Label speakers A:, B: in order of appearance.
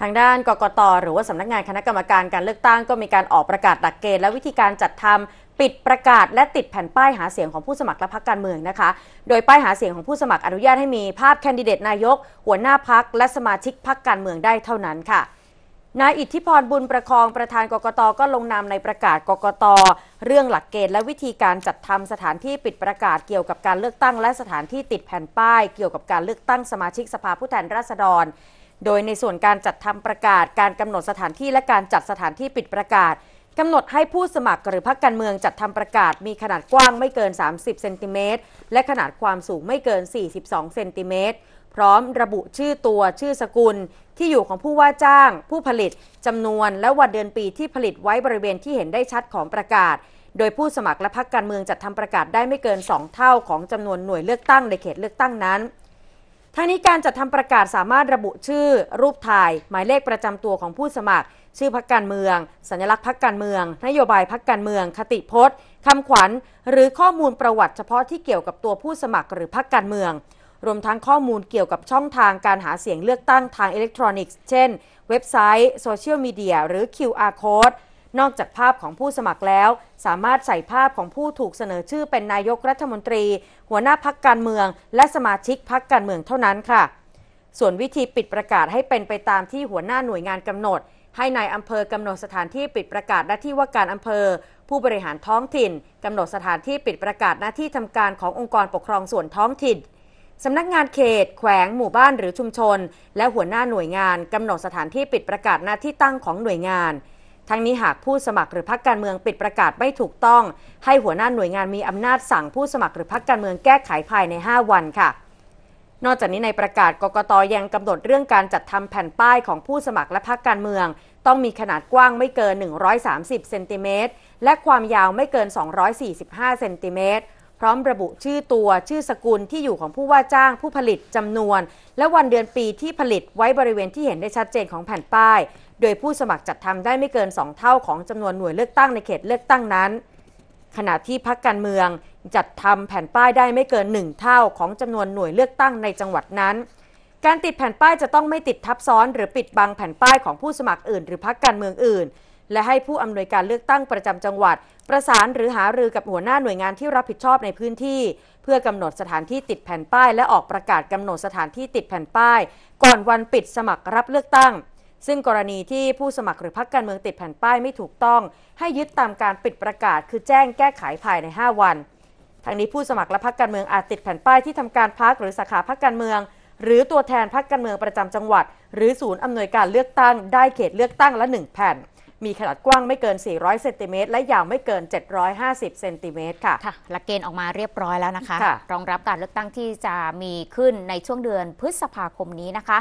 A: ทางด้านกกตหรือว่าสำนักงานคณะกรรมการการเลือกตั้งก็มีการออกประกาศหลักเกณฑ์และวิธีการจัดทำปิดประกาศและติดแผ่นป้ายหาเสียงของผู้สมัครและพักการเมืองนะคะ โดยป้ายหาเสียงของผู้สมัครอนุญาตให้มีภาพแคนดิเดตนายก หัวหน้าพักและสมาชิกพักการเมืองได้เท่านั้นค่ะนายอิทธิพรบุญประคองประธานกกตก็ลงนามในประกาศกกต เรื่องหลักเกณฑ์และวิธีการจัดทำสถานที่ปิดประกาศเกี่ยวกับการเลือกตั้งและสถานที่ติดแผ่นป้ายเกี่ยวกับการเลือกตั้งสมาชิกสภาผู้แทนราษฎรโดยในส่วนการจัดทำประกาศ การกำหนดสถานที่และการจัดสถานที่ปิดประกาศกำหนดให้ผู้สมัครหรือพรรคการเมืองจัดทำประกาศ มีขนาดกว้างไม่เกิน 30เซนติเมตรและขนาดความสูงไม่เกิน 42เซนติเมตรพร้อมระบุชื่อตัวชื่อสกุลที่อยู่ของผู้ว่าจ้าง ผู้ผลิตจำนวน และวันเดือนปีที่ผลิตไว้บริเวณที่เห็นได้ชัดของประกาศ โดยผู้สมัครและพรรคการเมืองจัดทำประกาศได้ไม่เกิน 2 เท่าของจำนวนหน่วยเลือกตั้งในเขตเลือกตั้งนั้นทั้งนี้การจัดทำประกาศสามารถระบุชื่อรูปถ่ายหมายเลขประจำตัวของผู้สมัคร ชื่อพักการเมือง สัญลักษณ์พักการเมือง นโยบายพักการเมือง คติพจน์คำขวัญ หรือข้อมูลประวัติเฉพาะที่เกี่ยวกับตัวผู้สมัครหรือพักการเมือง รวมทั้งข้อมูลเกี่ยวกับช่องทางการหาเสียงเลือกตั้งทางอิเล็กทรอนิกส์เช่น เว็บไซต์โซเชียลมีเดียหรือ QR code นอกจากภาพของผู้สมัครแล้ว สามารถใส่ภาพของผู้ถูกเสนอชื่อเป็นนายกรัฐมนตรี หัวหน้าพักการเมือง และสมาชิกพักการเมืองเท่านั้นค่ะ ส่วนวิธีปิดประกาศให้เป็นไปตามที่หัวหน้าหน่วยงานกำหนด ให้ในายอำเภอกำหนดสถานที่ปิดประกาศหน้าที่ว่าการอำเภอ ผู้บริหารท้องถิ่นกำหนดสถานที่ปิดประกาศหน้าที่ทำการขององค์กรปกครองส่วนท้องถิ่นสำนักงานเขต แขวง หมู่บ้านหรือชุมชน และหัวหน้าหน่วยงานกำหนดสถานที่ปิดประกาศหน้าที่ตั้งของหน่วยงานทั้งนี้หากผู้สมัครหรือพักการเมืองปิดประกาศไม่ถูกต้อง ให้หัวหน้าหน่วยงานมีอำนาจสั่งผู้สมัครหรือพักการเมืองแก้ไขภายใน 5 วันค่ะ นอกจากนี้ในประกาศกกตยังกำหนดเรื่องการจัดทำแผ่นป้ายของผู้สมัครและพักการเมือง ต้องมีขนาดกว้างไม่เกิน130เซนติเมตรและความยาวไม่เกิน245เซนติเมตรพร้อมระบุชื่อตัวชื่อสกุลที่อยู่ของผู้ว่าจ้าง ผู้ผลิตจำนวน และวันเดือนปีที่ผลิตไว้บริเวณที่เห็นได้ชัดเจนของแผ่นป้าย โดยผู้สมัครจัดทำได้ไม่เกิน 2 เท่าของจำนวนหน่วยเลือกตั้งในเขตเลือกตั้งนั้น ขณะที่พักการเมืองจัดทำแผ่นป้ายได้ไม่เกิน 1 เท่าของจำนวนหน่วยเลือกตั้งในจังหวัดนั้น การติดแผ่นป้ายจะต้องไม่ติดทับซ้อน หรือปิดบังแผ่นป้ายของผู้สมัครอื่น หรือพักการเมืองอื่นและให้ผู้อำนวยการเลือกตั้งประจำจังหวัด ประสานหรือหารือกับหัวหน้าหน่วยงานที่รับผิดชอบในพื้นที่ เพื่อกำหนดสถานที่ติดแผ่นป้ายและออกประกาศกำหนดสถานที่ติดแผ่นป้าย ก่อนวันปิดสมัครรับเลือกตั้ง ซึ่งกรณีที่ผู้สมัครหรือพักการเมืองติดแผ่นป้ายไม่ถูกต้อง ให้ยึดตามการปิดประกาศ คือแจ้งแก้ไขภายใน 5 วันทางนี้ผู้สมัครและพักการเมืองอาจติดแผ่นป้ายที่ทำการพักหรือสาขาพักการเมือง หรือตัวแทนพักการเมืองประจำจังหวัด หรือศูนย์อำนวยการเลือกตั้งได้เขตเลือกตั้งละ 1 แผ่นมีขนาดกว้างไม่เกิน 400เซนติเมตรและยาวไม่เกิน 750เซนติเมตรค่ะค่ะหลักเกณฑ์ออกมาเรียบร้อยแล้วนะคะ รองรับการเลือกตั้งที่จะมีขึ้นในช่วงเดือนพฤษภาคมนี้นะคะ